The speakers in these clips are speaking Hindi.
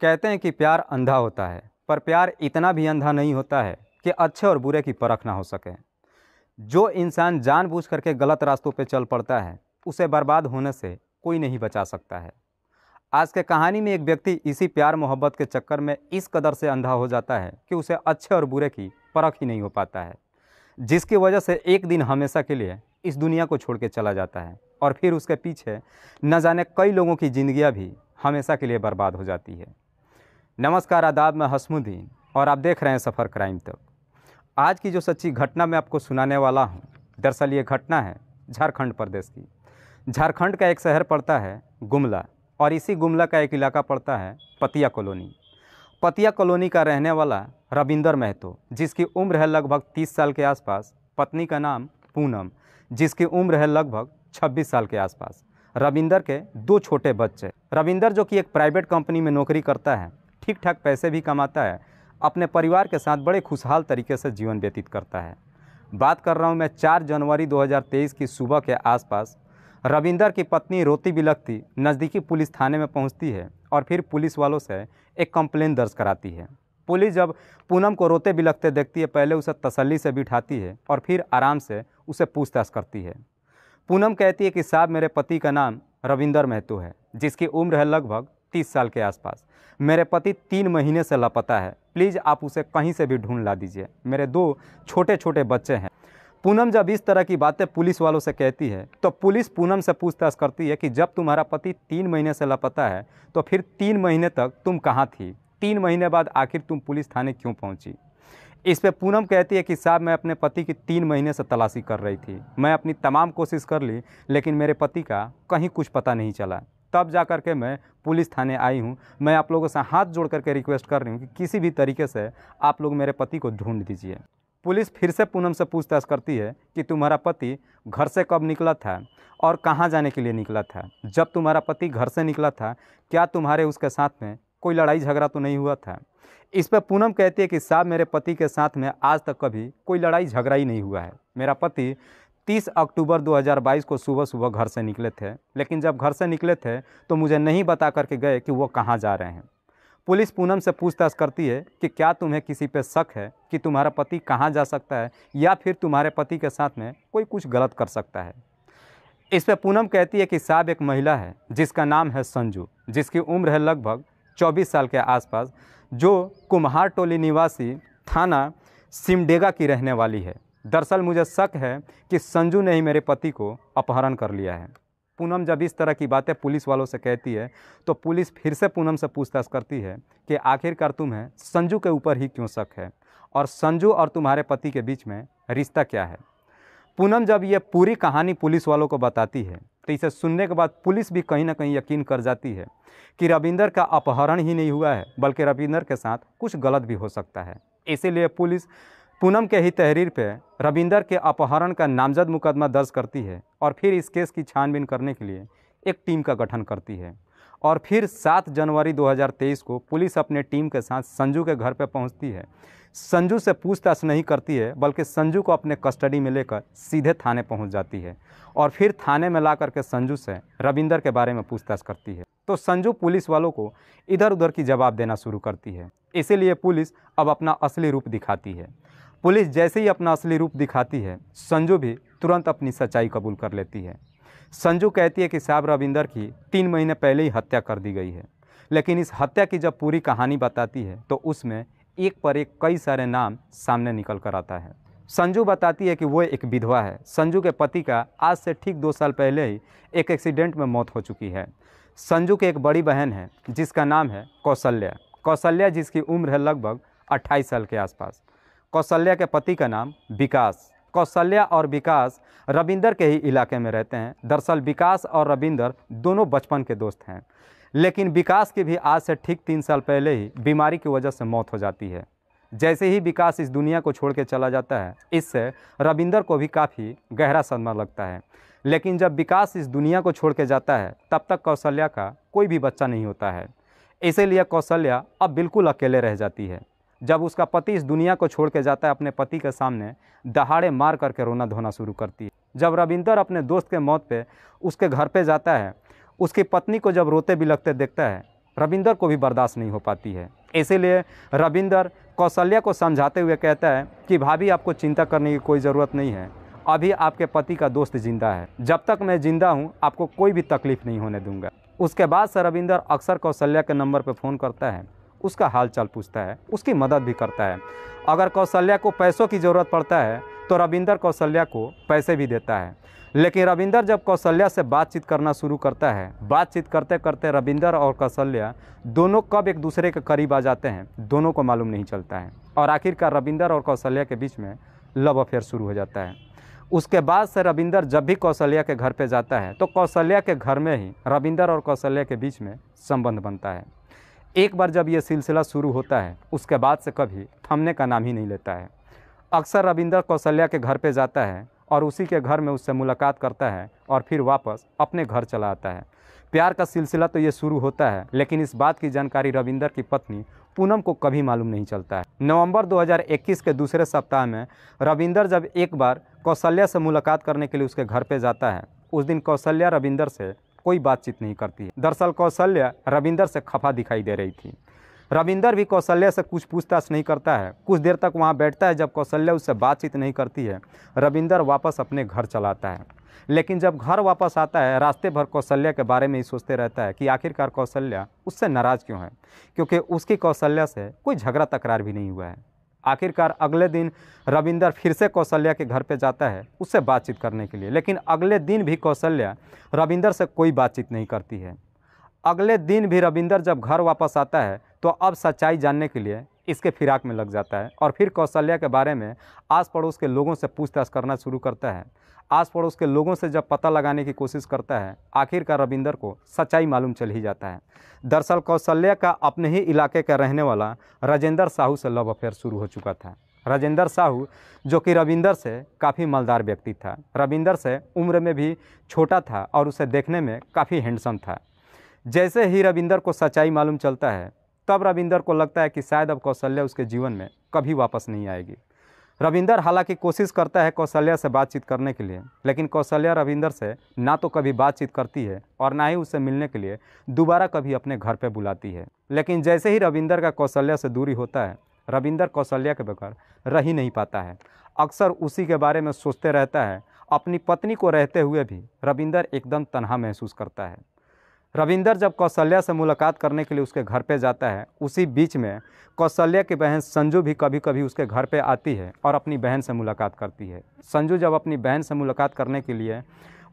कहते हैं कि प्यार अंधा होता है पर प्यार इतना भी अंधा नहीं होता है कि अच्छे और बुरे की परख ना हो सके जो इंसान जानबूझ करके गलत रास्तों पर चल पड़ता है उसे बर्बाद होने से कोई नहीं बचा सकता है आज के कहानी में एक व्यक्ति इसी प्यार मोहब्बत के चक्कर में इस कदर से अंधा हो जाता है कि उसे अच्छे और बुरे की परख ही नहीं हो पाता है जिसकी वजह से एक दिन हमेशा के लिए इस दुनिया को छोड़ के चला जाता है और फिर उसके पीछे न जाने कई लोगों की ज़िंदियाँ भी हमेशा के लिए बर्बाद हो जाती है नमस्कार आदाब मैं हसमुद्दीन और आप देख रहे हैं सफ़र क्राइम तक आज की जो सच्ची घटना मैं आपको सुनाने वाला हूँ दरअसल ये घटना है झारखंड प्रदेश की झारखंड का एक शहर पड़ता है गुमला और इसी गुमला का एक इलाका पड़ता है पतिया कॉलोनी पतिया कॉलोनी का रहने वाला रविंदर महतो जिसकी उम्र है लगभग तीस साल के आसपास पत्नी का नाम पूनम जिसकी उम्र है लगभग छब्बीस साल के आसपास रविंदर के दो छोटे बच्चे रविंदर जो कि एक प्राइवेट कंपनी में नौकरी करता है ठीक ठाक पैसे भी कमाता है अपने परिवार के साथ बड़े खुशहाल तरीके से जीवन व्यतीत करता है बात कर रहा हूँ मैं चार जनवरी 2023 की सुबह के आसपास रविंदर की पत्नी रोती बिलखती नज़दीकी पुलिस थाने में पहुँचती है और फिर पुलिस वालों से एक कंप्लेन दर्ज कराती है पुलिस जब पूनम को रोते बिलखते देखती है पहले उसे तसल्ली से बिठाती है और फिर आराम से उसे पूछताछ करती है पूनम कहती है कि साहब मेरे पति का नाम रविंदर महतो है जिसकी उम्र है लगभग तीस साल के आसपास मेरे पति तीन महीने से लापता है प्लीज़ आप उसे कहीं से भी ढूंढ ला दीजिए मेरे दो छोटे छोटे बच्चे हैं पूनम जब इस तरह की बातें पुलिस वालों से कहती है तो पुलिस पूनम से पूछताछ करती है कि जब तुम्हारा पति तीन महीने से लापता है तो फिर तीन महीने तक तुम कहाँ थी तीन महीने बाद आखिर तुम पुलिस थाने क्यों पहुँची इस पर पूनम कहती है कि साहब मैं अपने पति की तीन महीने से तलाशी कर रही थी मैं अपनी तमाम कोशिश कर ली लेकिन मेरे पति का कहीं कुछ पता नहीं चला तब जा कर के मैं पुलिस थाने आई हूँ मैं आप लोगों से हाथ जोड़ करके रिक्वेस्ट कर रही हूँ कि किसी भी तरीके से आप लोग मेरे पति को ढूंढ दीजिए पुलिस फिर से पूनम से पूछताछ करती है कि तुम्हारा पति घर से कब निकला था और कहाँ जाने के लिए निकला था जब तुम्हारा पति घर से निकला था क्या तुम्हारे उसके साथ में कोई लड़ाई झगड़ा तो नहीं हुआ था इस पर पूनम कहती है कि साहब मेरे पति के साथ में आज तक कभी कोई लड़ाई झगड़ा ही नहीं हुआ है मेरा पति 30 अक्टूबर 2022 को सुबह सुबह घर से निकले थे लेकिन जब घर से निकले थे तो मुझे नहीं बता करके गए कि वो कहाँ जा रहे हैं पुलिस पूनम से पूछताछ करती है कि क्या तुम्हें किसी पे शक है कि तुम्हारा पति कहाँ जा सकता है या फिर तुम्हारे पति के साथ में कोई कुछ गलत कर सकता है इस पर पूनम कहती है कि साहब एक महिला है जिसका नाम है संजू जिसकी उम्र है लगभग 24 साल के आसपास जो कुम्हार टोली निवासी थाना सिमडेगा की रहने वाली है दरअसल मुझे शक है कि संजू ने ही मेरे पति को अपहरण कर लिया है पूनम जब इस तरह की बातें पुलिस वालों से कहती है तो पुलिस फिर से पूनम से पूछताछ करती है कि आखिरकार तुम्हें संजू के ऊपर ही क्यों शक है और संजू और तुम्हारे पति के बीच में रिश्ता क्या है पूनम जब ये पूरी कहानी पुलिस वालों को बताती है तो इसे सुनने के बाद पुलिस भी कहीं ना कहीं यकीन कर जाती है कि रविंदर का अपहरण ही नहीं हुआ है बल्कि रविंदर के साथ कुछ गलत भी हो सकता है इसीलिए पुलिस पूनम के ही तहरीर पे रविंदर के अपहरण का नामजद मुकदमा दर्ज करती है और फिर इस केस की छानबीन करने के लिए एक टीम का गठन करती है और फिर 7 जनवरी 2023 को पुलिस अपने टीम के साथ संजू के घर पर पहुंचती है संजू से पूछताछ नहीं करती है बल्कि संजू को अपने कस्टडी में लेकर सीधे थाने पहुंच जाती है और फिर थाने में ला करके संजू से रविंदर के बारे में पूछताछ करती है तो संजू पुलिस वालों को इधर उधर की जवाब देना शुरू करती है इसीलिए पुलिस अब अपना असली रूप दिखाती है पुलिस जैसे ही अपना असली रूप दिखाती है संजू भी तुरंत अपनी सच्चाई कबूल कर लेती है संजू कहती है कि साहब रविंदर की तीन महीने पहले ही हत्या कर दी गई है लेकिन इस हत्या की जब पूरी कहानी बताती है तो उसमें एक पर एक कई सारे नाम सामने निकल कर आता है संजू बताती है कि वो एक विधवा है संजू के पति का आज से ठीक दो साल पहले ही एक एक्सीडेंट में मौत हो चुकी है संजू की एक बड़ी बहन है जिसका नाम है कौशल्या कौशल्या जिसकी उम्र है लगभग 28 साल के आसपास कौशल्या के पति का नाम विकास कौशल्या और विकास रविंदर के ही इलाके में रहते हैं दरअसल विकास और रविंदर दोनों बचपन के दोस्त हैं लेकिन विकास की भी आज से ठीक तीन साल पहले ही बीमारी की वजह से मौत हो जाती है जैसे ही विकास इस दुनिया को छोड़ के चला जाता है इससे रविंदर को भी काफ़ी गहरा सदमा लगता है लेकिन जब विकास इस दुनिया को छोड़ के जाता है तब तक कौशल्या का कोई भी बच्चा नहीं होता है इसीलिए कौशल्या अब बिल्कुल अकेले रह जाती है जब उसका पति इस दुनिया को छोड़ के जाता है अपने पति के सामने दहाड़े मार करके रोना धोना शुरू करती है जब रविंदर अपने दोस्त के मौत पे उसके घर पे जाता है उसकी पत्नी को जब रोते भी लगते देखता है रविंदर को भी बर्दाश्त नहीं हो पाती है इसीलिए रविंदर कौशल्या को समझाते हुए कहता है कि भाभी आपको चिंता करने की कोई ज़रूरत नहीं है अभी आपके पति का दोस्त जिंदा है जब तक मैं ज़िंदा हूँ आपको कोई भी तकलीफ़ नहीं होने दूंगा उसके बाद से रविंदर अक्सर कौशल्या के नंबर पर फ़ोन करता है उसका हालचाल पूछता है उसकी मदद भी करता है अगर कौशल्या को पैसों की ज़रूरत पड़ता है तो रविंदर कौशल्या को पैसे भी देता है लेकिन रविंदर जब कौशल्या से बातचीत करना शुरू करता है बातचीत करते करते रविंदर और कौशल्या दोनों कब एक दूसरे के करीब आ जाते हैं दोनों को मालूम नहीं चलता है और आखिरकार रविंदर और कौशल्या के बीच में लव अफेयर शुरू हो जाता है उसके बाद से रविंदर जब भी कौशल्या के घर पर जाता है तो कौशल्या के घर में ही रविंदर और कौशल्या के बीच में संबंध बनता है एक बार जब यह सिलसिला शुरू होता है उसके बाद से कभी थमने का नाम ही नहीं लेता है अक्सर रविंद्र कौशल्या के घर पर जाता है और उसी के घर में उससे मुलाकात करता है और फिर वापस अपने घर चला आता है प्यार का सिलसिला तो ये शुरू होता है लेकिन इस बात की जानकारी रविंदर की पत्नी पूनम को कभी मालूम नहीं चलता है नवंबर 2021 के दूसरे सप्ताह में रविंदर जब एक बार कौशल्या से मुलाकात करने के लिए उसके घर पे जाता है उस दिन कौशल्या रविंदर से कोई बातचीत नहीं करती है दरअसल कौशल्या रविंदर से खफा दिखाई दे रही थी रविंदर भी कौशल्या से कुछ पूछताछ नहीं करता है कुछ देर तक वहाँ बैठता है जब कौशल्या उससे बातचीत नहीं करती है रविंदर वापस अपने घर चलाता है लेकिन जब घर वापस आता है रास्ते भर कौशल्या के बारे में ही सोचते रहता है कि आखिरकार कौशल्या उससे नाराज़ क्यों है क्योंकि उसकी कौशल्या से कोई झगड़ा तकरार भी नहीं हुआ है आखिरकार अगले दिन रविंदर फिर से कौशल्या के घर पर जाता है उससे बातचीत करने के लिए लेकिन अगले दिन भी कौशल्या रविंदर से कोई बातचीत नहीं करती है अगले दिन भी रविंदर जब घर वापस आता है तो अब सच्चाई जानने के लिए इसके फिराक में लग जाता है और फिर कौशल्या के बारे में आस पड़ोस के लोगों से पूछताछ करना शुरू करता है आस पड़ोस के लोगों से जब पता लगाने की कोशिश करता है आखिरकार रविंदर को सच्चाई मालूम चल ही जाता है दरअसल कौशल्या का अपने ही इलाके का रहने वाला राजेंद्र साहू से लव अफेयर शुरू हो चुका था राजेंद्र साहू जो कि रविंदर से काफ़ी मलदार व्यक्ति था रविंदर से उम्र में भी छोटा था और उसे देखने में काफ़ी हैंडसम था जैसे ही रविंदर को सच्चाई मालूम चलता है तब रविंदर को लगता है कि शायद अब कौशल्या उसके जीवन में कभी वापस नहीं आएगी रविंदर हालांकि कोशिश करता है कौशल्या से बातचीत करने के लिए लेकिन कौशल्या रविंदर से ना तो कभी बातचीत करती है और ना ही उससे मिलने के लिए दोबारा कभी अपने घर पर बुलाती है लेकिन जैसे ही रविंदर का कौशल्या से दूरी होता है रविंदर कौशल्या के बगैर रह ही नहीं पाता है अक्सर उसी के बारे में सोचते रहता है अपनी पत्नी को रहते हुए भी रविंदर एकदम तनहा महसूस करता है रविंदर जब कौशल्या से मुलाकात करने के लिए उसके घर पे जाता है उसी बीच में कौशल्या की बहन संजू भी कभी कभी उसके घर पे आती है और अपनी बहन से मुलाकात करती है संजू जब अपनी बहन से मुलाकात करने के लिए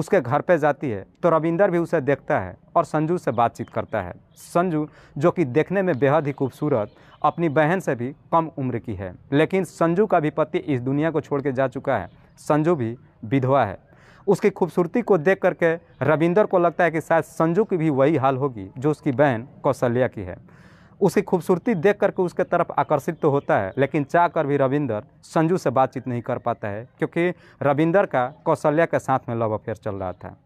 उसके घर पे जाती है तो रविंदर भी उसे देखता है और संजू से बातचीत करता है संजू जो कि देखने में बेहद ही खूबसूरत अपनी बहन से भी कम उम्र की है लेकिन संजू का भी पति इस दुनिया को छोड़ के जा चुका है संजू भी विधवा है उसकी खूबसूरती को देख करके रविंदर को लगता है कि शायद संजू की भी वही हाल होगी जो उसकी बहन कौशल्या की है उसकी खूबसूरती देख करके उसके तरफ आकर्षित तो होता है लेकिन चाह कर भी रविंदर संजू से बातचीत नहीं कर पाता है क्योंकि रविंदर का कौशल्या के साथ में लव अफेयर चल रहा था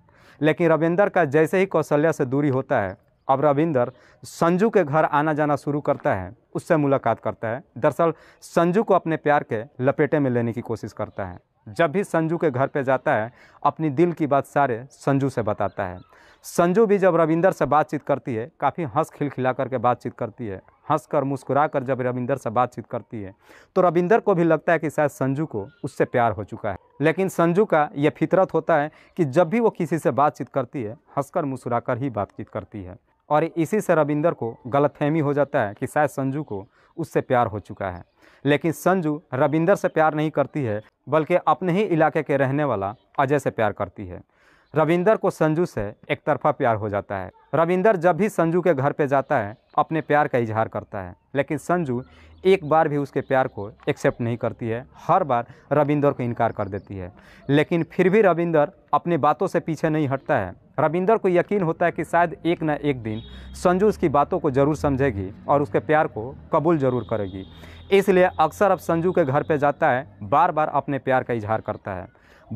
लेकिन रविंदर का जैसे ही कौशल्या से दूरी होता है अब रविंदर संजू के घर आना जाना शुरू करता है उससे मुलाकात करता है दरअसल संजू को अपने प्यार के लपेटे में लेने की कोशिश करता है जब भी संजू के घर पे जाता है अपनी दिल की बात सारे संजू से बताता है संजू भी जब रविंदर से बातचीत करती है काफ़ी हंस खिलखिला करके बातचीत करती है हंस कर मुस्कुरा कर जब रविंदर से बातचीत करती है तो रविंदर को भी लगता है कि शायद संजू को उससे प्यार हो चुका है लेकिन संजू का यह फितरत होता है कि जब भी वो किसी से बातचीत करती है हंसकर मुस्कुरा कर ही बातचीत करती है और इसी से रविंदर को गलतफहमी हो जाता है कि शायद संजू को उससे प्यार हो चुका है लेकिन संजू रविंदर से प्यार नहीं करती है बल्कि अपने ही इलाके के रहने वाला अजय से प्यार करती है रविंदर को संजू से एक तरफा प्यार हो जाता है रविंदर जब भी संजू के घर पे जाता है अपने प्यार का इजहार करता है लेकिन संजू एक बार भी उसके प्यार को एक्सेप्ट नहीं करती है हर बार रविंदर को इनकार कर देती है लेकिन फिर भी रविंदर अपनी बातों से पीछे नहीं हटता है रविंदर को यकीन होता है कि शायद एक न एक दिन संजू उसकी बातों को ज़रूर समझेगी और उसके प्यार को कबूल ज़रूर करेगी इसलिए अक्सर अब संजू के घर पर जाता है बार बार अपने प्यार का इजहार करता है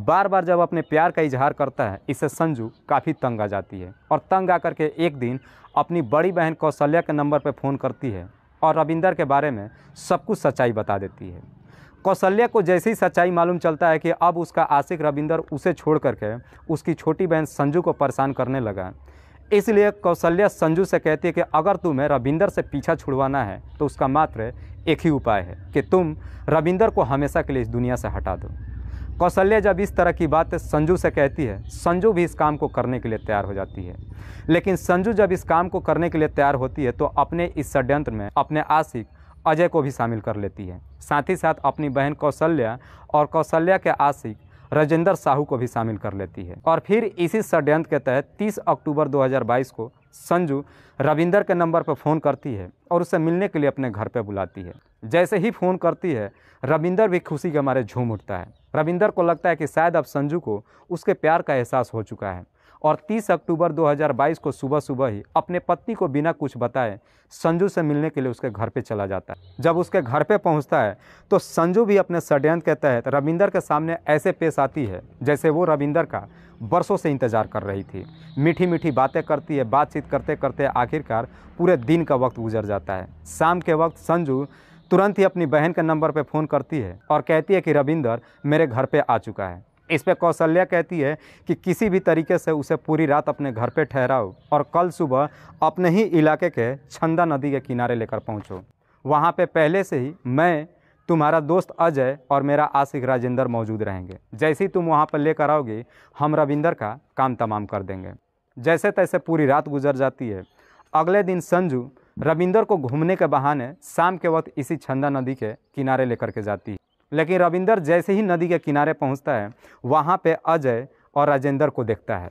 बार बार जब अपने प्यार का इजहार करता है इससे संजू काफ़ी तंग आ जाती है और तंग आकर के एक दिन अपनी बड़ी बहन कौशल्या के नंबर पर फ़ोन करती है और रविंदर के बारे में सब कुछ सच्चाई बता देती है कौशल्या को जैसे ही सच्चाई मालूम चलता है कि अब उसका आशिक रविंदर उसे छोड़ करके उसकी छोटी बहन संजू को परेशान करने लगा इसलिए कौशल्या संजू से कहती है कि अगर तुम्हें रविंदर से पीछा छुड़वाना है तो उसका मात्र एक ही उपाय है कि तुम रविंदर को हमेशा के लिए इस दुनिया से हटा दो कौशल्या जब इस तरह की बात संजू से कहती है संजू भी इस काम को करने के लिए तैयार हो जाती है लेकिन संजू जब इस काम को करने के लिए तैयार होती है तो अपने इस षड्यंत्र में अपने आशिक अजय को भी शामिल कर लेती है साथ ही साथ अपनी बहन कौशल्या और कौशल्या के आशिक राजेंद्र साहू को भी शामिल कर लेती है और फिर इसी षड्यंत्र के तहत 30 अक्टूबर 2022 को संजू रविंदर के नंबर पर फ़ोन करती है और उसे मिलने के लिए अपने घर पर बुलाती है जैसे ही फ़ोन करती है रविंदर भी खुशी के मारे झूम उठता है रविंदर को लगता है कि शायद अब संजू को उसके प्यार का एहसास हो चुका है और 30 अक्टूबर 2022 को सुबह सुबह ही अपने पत्नी को बिना कुछ बताए संजू से मिलने के लिए उसके घर पे चला जाता है जब उसके घर पे पहुंचता है तो संजू भी अपने षड्यंत्र के तहत रविंदर के सामने ऐसे पेश आती है जैसे वो रविंदर का बरसों से इंतजार कर रही थी मीठी मीठी बातें करती है बातचीत करते करते आखिरकार पूरे दिन का वक्त गुजर जाता है शाम के वक्त संजू तुरंत ही अपनी बहन के नंबर पर फ़ोन करती है और कहती है कि रविंदर मेरे घर पर आ चुका है इस पर कौशल्या कहती है कि किसी भी तरीके से उसे पूरी रात अपने घर पर ठहराओ और कल सुबह अपने ही इलाके के छंदा नदी के किनारे लेकर पहुँचो वहाँ पर पहले से ही मैं तुम्हारा दोस्त अजय और मेरा आशिक राजेंद्र मौजूद रहेंगे जैसे ही तुम वहाँ पर लेकर आओगे हम रविंदर का काम तमाम कर देंगे जैसे तैसे पूरी रात गुजर जाती है अगले दिन संजू रविंदर को घूमने के बहाने शाम के वक्त इसी छंदा नदी के किनारे लेकर के जाती है लेकिन रविंदर जैसे ही नदी के किनारे पहुंचता है वहां पे अजय और राजेंद्र को देखता है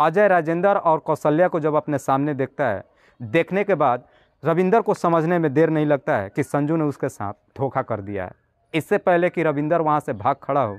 अजय राजेंद्र और कौशल्या को जब अपने सामने देखता है देखने के बाद रविंदर को समझने में देर नहीं लगता है कि संजू ने उसके साथ धोखा कर दिया है इससे पहले कि रविंदर वहाँ से भाग खड़ा हो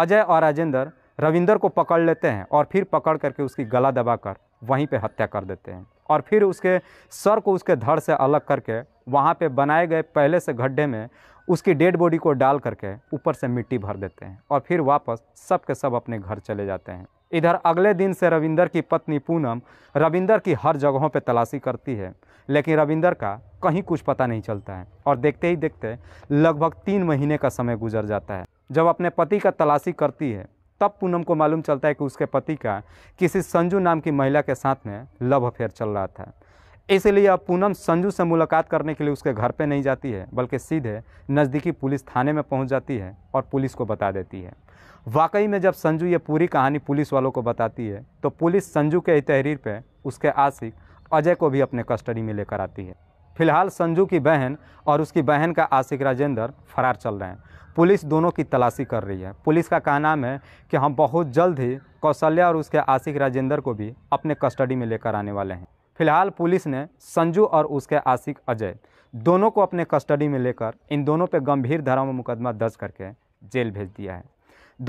अजय और राजेंद्र रविंदर को पकड़ लेते हैं और फिर पकड़ करके उसकी गला दबाकर वहीं पे हत्या कर देते हैं और फिर उसके सर को उसके धड़ से अलग करके वहाँ पे बनाए गए पहले से गड्ढे में उसकी डेड बॉडी को डाल करके ऊपर से मिट्टी भर देते हैं और फिर वापस सब के सब अपने घर चले जाते हैं इधर अगले दिन से रविंदर की पत्नी पूनम रविंदर की हर जगहों पर तलाशी करती है लेकिन रविंदर का कहीं कुछ पता नहीं चलता है और देखते ही देखते लगभग तीन महीने का समय गुजर जाता है जब अपने पति का तलाशी करती है तब पूनम को मालूम चलता है कि उसके पति का किसी संजू नाम की महिला के साथ में लव अफेयर चल रहा था इसलिए अब पूनम संजू से मुलाकात करने के लिए उसके घर पे नहीं जाती है बल्कि सीधे नज़दीकी पुलिस थाने में पहुंच जाती है और पुलिस को बता देती है वाकई में जब संजू ये पूरी कहानी पुलिस वालों को बताती है तो पुलिस संजू के तहरीर पर उसके आशिक अजय को भी अपने कस्टडी में लेकर आती है फिलहाल संजू की बहन और उसकी बहन का आशिक राजेंद्र फरार चल रहे हैं पुलिस दोनों की तलाशी कर रही है पुलिस का कहना है कि हम बहुत जल्द ही कौशल्या और उसके आशिक राजेंद्र को भी अपने कस्टडी में लेकर आने वाले हैं फिलहाल पुलिस ने संजू और उसके आशिक अजय दोनों को अपने कस्टडी में लेकर इन दोनों पर गंभीर धाराओं में मुकदमा दर्ज करके जेल भेज दिया है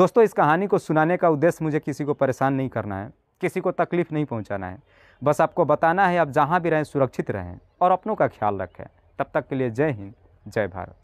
दोस्तों इस कहानी को सुनाने का उद्देश्य मुझे किसी को परेशान नहीं करना है किसी को तकलीफ़ नहीं पहुंचाना है बस आपको बताना है आप जहाँ भी रहें सुरक्षित रहें और अपनों का ख्याल रखें तब तक के लिए जय हिंद जय भारत